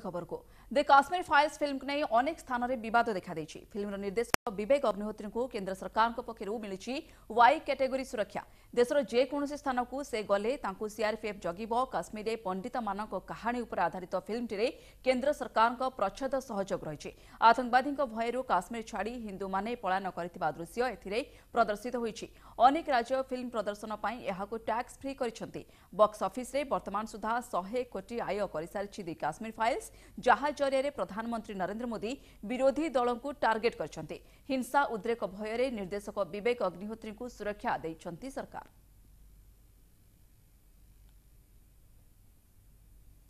खबर को the Kashmir files film नहीं अनेक स्थान में बद देखाई फिल्म निर्देश বিবেক অগ্নিহotri কো কেন্দ্র সরকার কো পক্ষৰো মিলিচি ওয়াই কেটগৰি সুরক্ষা দেশৰ যে কোন সে স্থানক সে গলে তাকু সিআরএফএফ জগিব কশ্মিৰে পণ্ডিত মানকৰ কাহিনী upor আধাৰিত ফিল্মটিৰে কেন্দ্র সরকার কো প্ৰচোদ সহজগ ৰৈচি আতনবাদীৰ ভয়ৰ কশ্মিৰ ছাঢ়ি হিন্দু মাননে পলা ন কৰিতা দৃশ্য এতিৰে প্ৰদৰ্শিত হৈচি अनेक ৰাজ্য ফিল্ম প্ৰদৰ্শনৰ পই এহা কো ট্ৰেক্স ফ্রি কৰিছন্তি বক্স অফিছৰে বৰ্তমান সুধা 100 কোটি আয় কৰিছে দি কশ্মিৰ ফাইলছ যাহৰ জৰিয়ৰে প্ৰধানমন্ত্ৰী নৰেন্দ্ৰ মোদী বিৰোধী দলক টার্গেট কৰিছন্তি उद्रेक भयर निर्देशक बेक अग्निहोत्री को सुरक्षा दे सरकार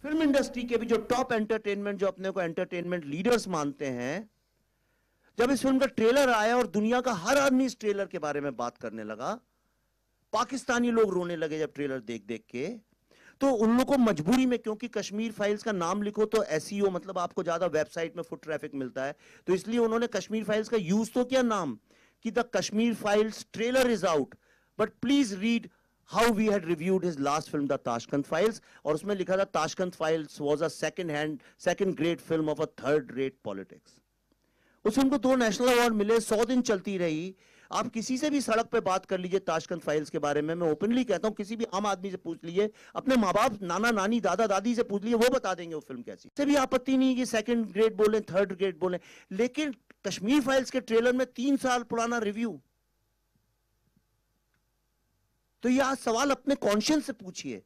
फिल्म इंडस्ट्री के भी जो टॉप एंटरटेनमेंट जो अपने को एंटरटेनमेंट लीडर्स मानते हैं जब इस फिल्म का ट्रेलर आया और दुनिया का हर आदमी इस ट्रेलर के बारे में बात करने लगा पाकिस्तानी लोग रोने लगे जब ट्रेलर देख देख के तो उन लोग को मजबूरी में क्योंकि कश्मीर फाइल्स का नाम लिखो तो एस e मतलब आपको ज़्यादा वेबसाइट में फुट ट्रैफिक मिलता है तो इसलिए उन्होंने कश्मीर फाइल्स का यूज़ तो किया नाम कि the Kashmir files trailer is out but please read how we had reviewed his last film the Tashkent files और उसमें लिखा था Tashkent files was a second hand second great film of a third rate politics उस film को दो national award मिले सौ दिन चलती रही आप किसी से भी सड़क पे बात कर लीजिए ताशकंद फाइल्स के बारे में मैं ओपनली कहता हूँ किसी भी आम आदमी से पूछ लीजिए अपने माँ बाप नाना नानी दादा दादी से पूछ लीजिए वो बता देंगे वो फिल्म कैसी से भी आपत्ति नहीं कि सेकेंड ग्रेड बोले थर्ड ग्रेड बोले लेकिन कश्मीर फाइल्स के ट्रेलर में तीन साल पुराना रिव्यू तो यह सवाल अपने कॉन्शियंस से पूछिए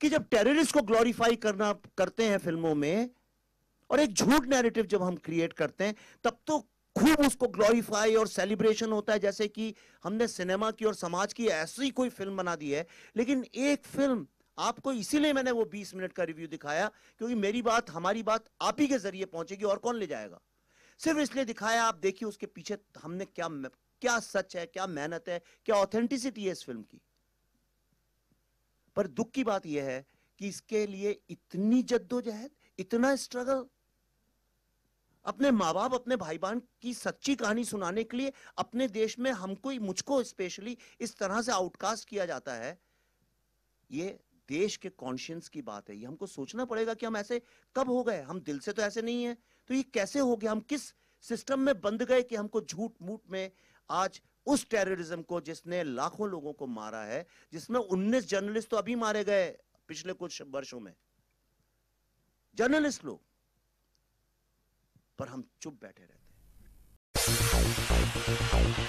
कि जब टेररिस्ट को ग्लोरीफाई करना करते हैं फिल्मों में और एक झूठ नैरेटिव जब हम क्रिएट करते हैं तब तो खूब उसको ग्लोरीफाई और सेलिब्रेशन होता है जैसे कि हमने सिनेमा की और समाज की ऐसी कोई फिल्म बना दी है लेकिन एक फिल्म आपको इसीलिए मैंने वो 20 मिनट का रिव्यू दिखाया क्योंकि मेरी बात हमारी बात आप ही के जरिए पहुंचेगी और कौन ले जाएगा सिर्फ इसलिए दिखाया आप देखिए उसके पीछे हमने क्या क्या सच है क्या मेहनत है क्या ऑथेंटिसिटी है इस फिल्म की पर दुख की बात यह है कि इसके लिए इतनी जद्दोजहद इतना स्ट्रगल अपने माँ बाप अपने भाई बहन की सच्ची कहानी सुनाने के लिए अपने देश में हमको मुझको स्पेशली इस तरह से आउटकास्ट किया जाता है ये देश के कॉन्शियंस की बात है ये हमको सोचना पड़ेगा कि हम ऐसे कब हो गए हम दिल से तो ऐसे नहीं है तो ये कैसे हो गया हम किस सिस्टम में बंद गए कि हमको झूठ मूठ में आज उस टेररिज्म को जिसने लाखों लोगों को मारा है जिसमें उन्नीस जर्नलिस्ट तो अभी मारे गए पिछले कुछ वर्षों में जर्नलिस्ट लोग पर हम चुप बैठे रहते हैं